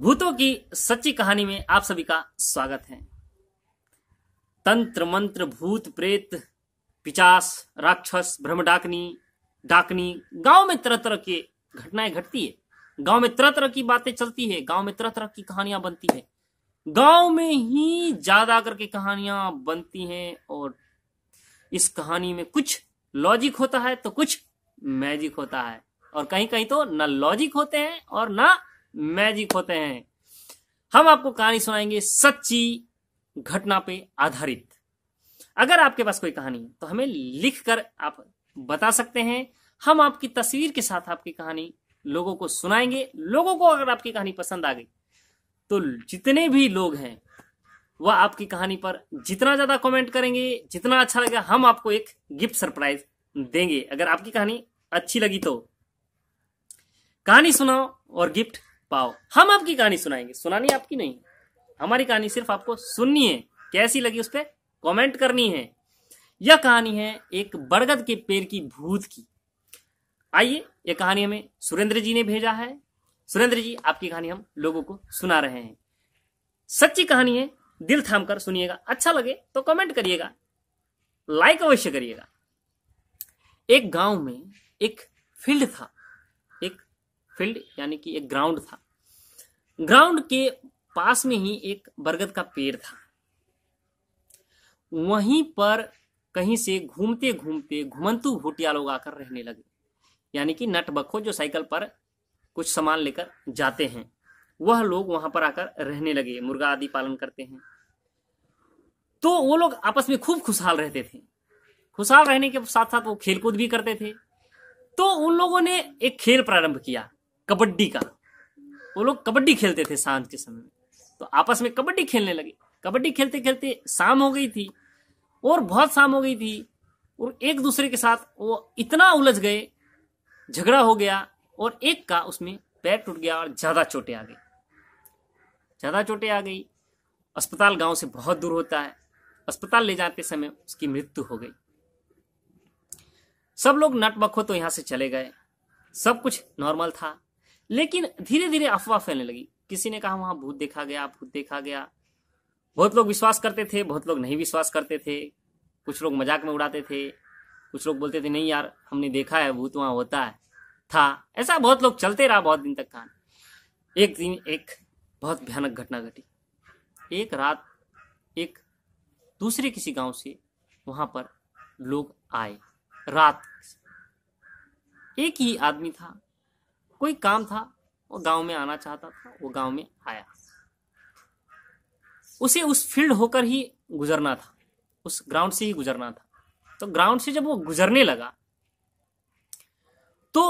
भूतों की सच्ची कहानी में आप सभी का स्वागत है तंत्र मंत्र भूत प्रेत पिचास राक्षस भ्रम डाकनी डाकनी गांव में तरह तरह की घटनाएं घटती है गांव में तरह तरह की बातें चलती है गांव में तरह तरह की कहानियां बनती है गांव में ही ज्यादा करके कहानियां बनती हैं और इस कहानी में कुछ लॉजिक होता है तो कुछ मैजिक होता है और कहीं कहीं तो ना लॉजिक होते हैं और ना मैजिक होते हैं हम आपको कहानी सुनाएंगे सच्ची घटना पे आधारित अगर आपके पास कोई कहानी है तो हमें लिख कर आप बता सकते हैं हम आपकी तस्वीर के साथ आपकी कहानी लोगों को सुनाएंगे लोगों को अगर आपकी कहानी पसंद आ गई तो जितने भी लोग हैं वह आपकी कहानी पर जितना ज्यादा कमेंट करेंगे जितना अच्छा लगेगा हम आपको एक गिफ्ट सरप्राइज देंगे अगर आपकी कहानी अच्छी लगी तो कहानी सुनाओ और गिफ्ट पाओ हम आपकी कहानी सुनाएंगे सुनानी आपकी नहीं हमारी कहानी सिर्फ आपको सुननी है कैसी लगी उस पर कॉमेंट करनी है यह कहानी है एक बरगद के पेड़ की भूत की आइए यह कहानी हमें सुरेंद्र जी ने भेजा है सुरेंद्र जी आपकी कहानी हम लोगों को सुना रहे हैं सच्ची कहानी है दिल थाम कर सुनिएगा अच्छा लगे तो कमेंट करिएगा लाइक अवश्य करिएगा एक गांव में एक फील्ड था फील्ड यानी कि एक ग्राउंड था ग्राउंड के पास में ही एक बरगद का पेड़ था वहीं पर कहीं से घूमते घूमते घुमंतु भूटिया लोग आकर रहने लगे यानी कि नट बखो जो साइकिल पर कुछ सामान लेकर जाते हैं वह लोग वहां पर आकर रहने लगे मुर्गा आदि पालन करते हैं तो वो लोग आपस में खूब खुशहाल रहते थे खुशहाल रहने के साथ साथ वो खेलकूद भी करते थे तो उन लोगों ने एक खेल प्रारंभ किया कबड्डी का वो लोग कबड्डी खेलते थे सांझ के समय में तो आपस में कबड्डी खेलने लगे कबड्डी खेलते खेलते शाम हो गई थी और बहुत शाम हो गई थी और एक दूसरे के साथ वो इतना उलझ गए झगड़ा हो गया और एक का उसमें पैर टूट गया और ज़्यादा चोटें आ गई ज़्यादा चोटें आ गई अस्पताल गांव से बहुत दूर होता है अस्पताल ले जाते समय उसकी मृत्यु हो गई सब लोग नट बखो तो यहां से चले गए सब कुछ नॉर्मल था लेकिन धीरे धीरे अफवाह फैलने लगी किसी ने कहा वहां भूत देखा गया भूत देखा गया बहुत लोग विश्वास करते थे बहुत लोग नहीं विश्वास करते थे कुछ लोग मजाक में उड़ाते थे कुछ लोग बोलते थे नहीं यार हमने देखा है भूत वहां होता है था ऐसा बहुत लोग चलते रहा बहुत दिन तक कहा एक दिन एक बहुत भयानक घटना घटी एक रात एक दूसरे किसी गांव से वहां पर लोग आए रात एक ही आदमी था कोई काम था वो गांव में आना चाहता था वो गांव में आया उसे उस फील्ड होकर ही गुजरना था उस ग्राउंड से ही गुजरना था तो ग्राउंड से जब वो गुजरने लगा तो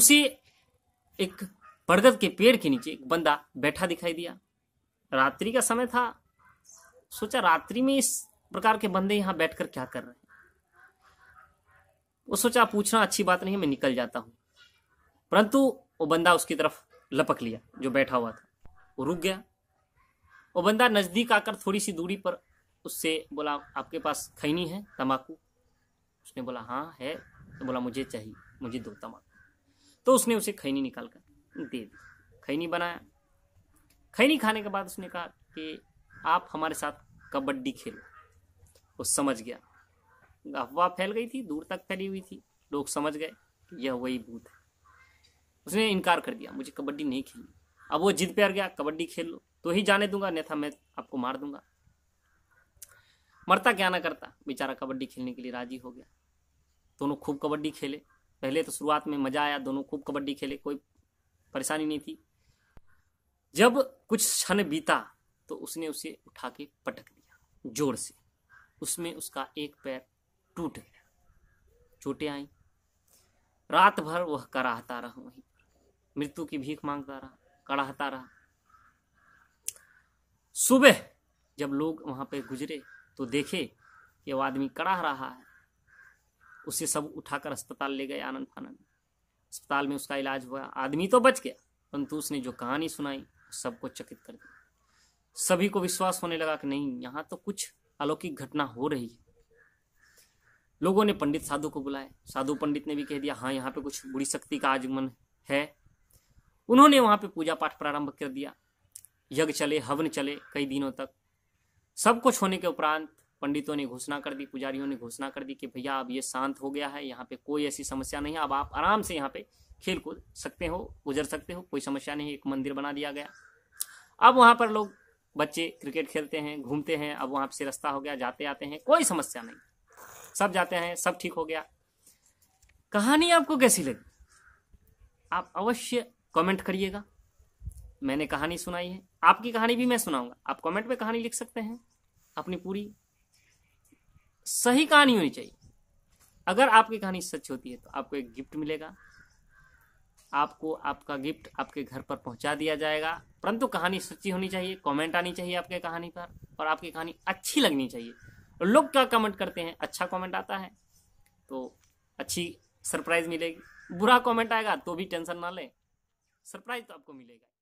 उसे एक बरगद के पेड़ के नीचे एक बंदा बैठा दिखाई दिया रात्रि का समय था सोचा रात्रि में इस प्रकार के बंदे यहां बैठकर क्या कर रहे हैं वो सोचा पूछना अच्छी बात नहीं मैं निकल जाता हूं परंतु वो बंदा उसकी तरफ लपक लिया जो बैठा हुआ था वो रुक गया वो बंदा नज़दीक आकर थोड़ी सी दूरी पर उससे बोला आपके पास खैनी है तंबाकू उसने बोला हाँ है तो बोला मुझे चाहिए मुझे दो तम्बाकू तो उसने उसे खैनी निकाल कर दे दी खैनी बनाया खैनी खाने के बाद उसने कहा कि आप हमारे साथ कबड्डी खेलो वो समझ गया अफवाह फैल गई थी दूर तक फैली हुई थी लोग समझ गए कि यह वही भूत है उसने इनकार कर दिया मुझे कबड्डी नहीं खेलनी अब वो जिद पर गया कबड्डी खेल लो तो ही जाने दूंगा अन्यथा मैं आपको मार दूंगा मरता क्या ना करता बेचारा कबड्डी खेलने के लिए राजी हो गया दोनों खूब कबड्डी खेले पहले तो शुरुआत में मजा आया दोनों खूब कबड्डी खेले कोई परेशानी नहीं थी जब कुछ क्षण बीता तो उसने उसे उठा के पटक दिया जोर से उसमें उसका एक पैर टूट गया चोटें आई रात भर वह कराहता रहा वहीं मृत्यु की भीख मांगता रहा कड़ाहता रहा सुबह जब लोग वहां पे गुजरे तो देखे कि वो आदमी कड़ाह रहा है उसे सब उठाकर अस्पताल ले गए आनंद फानंद अस्पताल में उसका इलाज हुआ आदमी तो बच गया परंतु उसने जो कहानी सुनाई सबको चकित कर दिया सभी को विश्वास होने लगा कि नहीं यहाँ तो कुछ अलौकिक घटना हो रही है लोगों ने पंडित साधु को बुलाया साधु पंडित ने भी कह दिया हाँ यहाँ पे कुछ बुरी शक्ति का आगमन है उन्होंने वहां पे पूजा पाठ प्रारंभ कर दिया यज्ञ चले हवन चले कई दिनों तक सब कुछ होने के उपरांत पंडितों ने घोषणा कर दी पुजारियों ने घोषणा कर दी कि भैया अब ये शांत हो गया है यहाँ पे कोई ऐसी समस्या नहीं है अब आप आराम से यहाँ पे खेल कूद सकते हो गुजर सकते हो कोई समस्या नहीं एक मंदिर बना दिया गया अब वहाँ पर लोग बच्चे क्रिकेट खेलते हैं घूमते हैं अब वहां से रास्ता हो गया जाते आते हैं कोई समस्या नहीं सब जाते हैं सब ठीक हो गया कहानी आपको कैसी लगी आप अवश्य कमेंट करिएगा मैंने कहानी सुनाई है आपकी कहानी भी मैं सुनाऊंगा आप कमेंट में कहानी लिख सकते हैं अपनी पूरी सही कहानी होनी चाहिए अगर आपकी कहानी सच होती है तो आपको एक गिफ्ट मिलेगा आपको आपका गिफ्ट आपके घर पर पहुंचा दिया जाएगा परंतु कहानी सच्ची होनी चाहिए कमेंट आनी चाहिए आपके कहानी पर और आपकी कहानी अच्छी लगनी चाहिए और लोग क्या कमेंट करते हैं अच्छा कमेंट आता है तो अच्छी सरप्राइज मिलेगी बुरा कमेंट आएगा तो भी टेंशन ना लें सरप्राइज तो आपको मिलेगा